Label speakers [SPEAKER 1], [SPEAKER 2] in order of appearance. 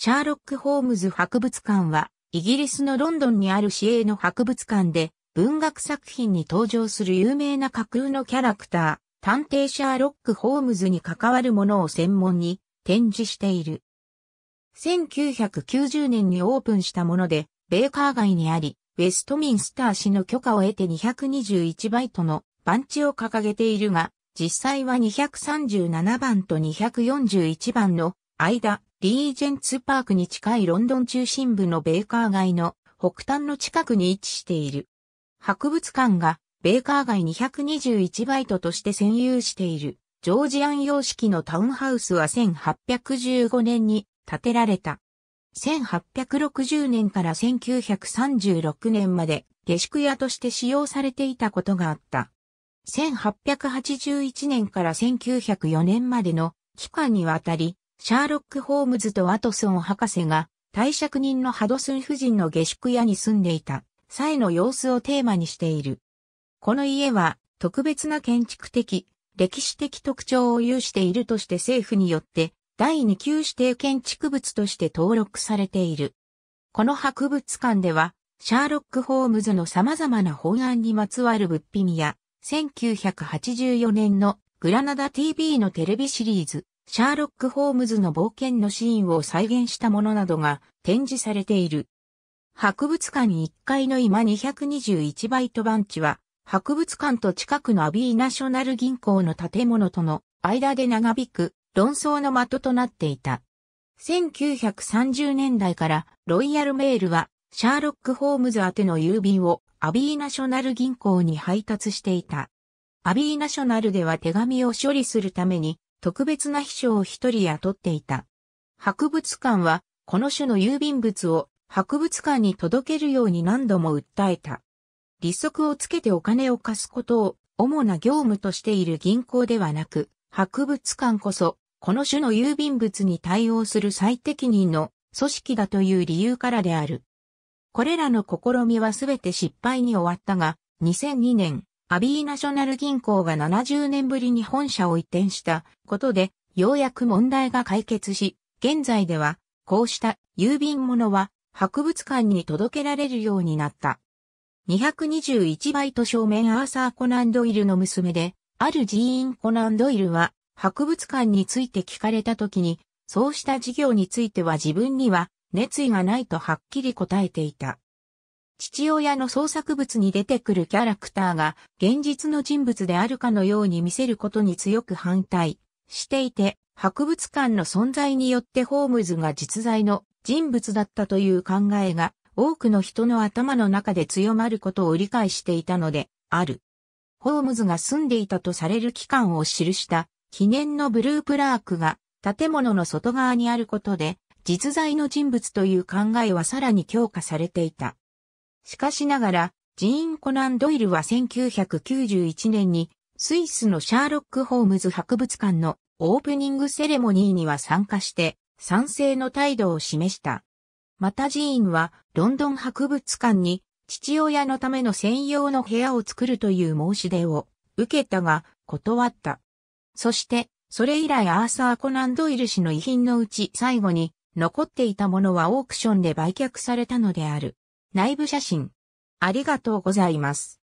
[SPEAKER 1] シャーロック・ホームズ博物館は、イギリスのロンドンにある市営の博物館で、文学作品に登場する有名な架空のキャラクター、探偵シャーロック・ホームズに関わるものを専門に展示している。1990年にオープンしたもので、ベーカー街にあり、ウェストミンスター市の許可を得て221バイトの番地を掲げているが、実際は237番と241番の間、リージェンツパークに近いロンドン中心部のベーカー街の北端の近くに位置している。博物館がベーカー街221バイトとして占有しているジョージアン様式のタウンハウスは1815年に建てられた。1860年から1936年まで下宿屋として使用されていたことがあった。1881年から1904年までの期間にわたりシャーロック・ホームズとワトソン博士が、退職人のハドスン夫人の下宿屋に住んでいた際の様子をテーマにしている。この家は特別な建築的、歴史的特徴を有しているとして政府によって第二級指定建築物として登録されている。この博物館では、シャーロック・ホームズの様々な本案にまつわる物品や、1984年のグラナダ TV のテレビシリーズ、シャーロック・ホームズの冒険のシーンを再現したものなどが展示されている。博物館1階の今221バイトバンチは、博物館と近くのアビーナショナル銀行の建物との間で長引く論争の的となっていた。1930年代からロイヤルメールはシャーロック・ホームズ宛ての郵便をアビーナショナル銀行に配達していた。アビーナショナルでは手紙を処理するために特別な秘書を一人雇っていた。博物館は、この種の郵便物を博物館に届けるように何度も訴えた。利息をつけてお金を貸すことを主な業務としている銀行ではなく、博物館こそ、この種の郵便物に対応する最適任の組織だという理由からである。これらの試みはすべて失敗に終わったが、2002年、アビーナショナル銀行が70年ぶりに本社を移転したことで、ようやく問題が解決し、現在では、こうした郵便物は博物館に届けられるようになった。221バイト正面アーサー・コナンドイルの娘で、ある寺院コナンドイルは、博物館について聞かれた時に、そうした事業については自分には熱意がないとはっきり答えていた。父親の創作物に出てくるキャラクターが現実の人物であるかのように見せることに強く反対していて、博物館の存在によってホームズが実在の人物だったという考えが多くの人の頭の中で強まることを理解していたのである。ホームズが住んでいたとされる期間を記した記念のブループラークが建物の外側にあることで実在の人物という考えはさらに強化されていた。しかしながら、ジーン・コナン・ドイルは1991年に、スイスのシャーロック・ホームズ博物館のオープニングセレモニーには参加して、賛成の態度を示した。またジーンはロンドン博物館に父親のための専用の部屋を作るという申し出を受けたが断った。そしてそれ以来アーサー・コナン・ドイル氏の遺品のうち最後に残っていたものはオークションで売却されたのである。内部写真。ありがとうございます。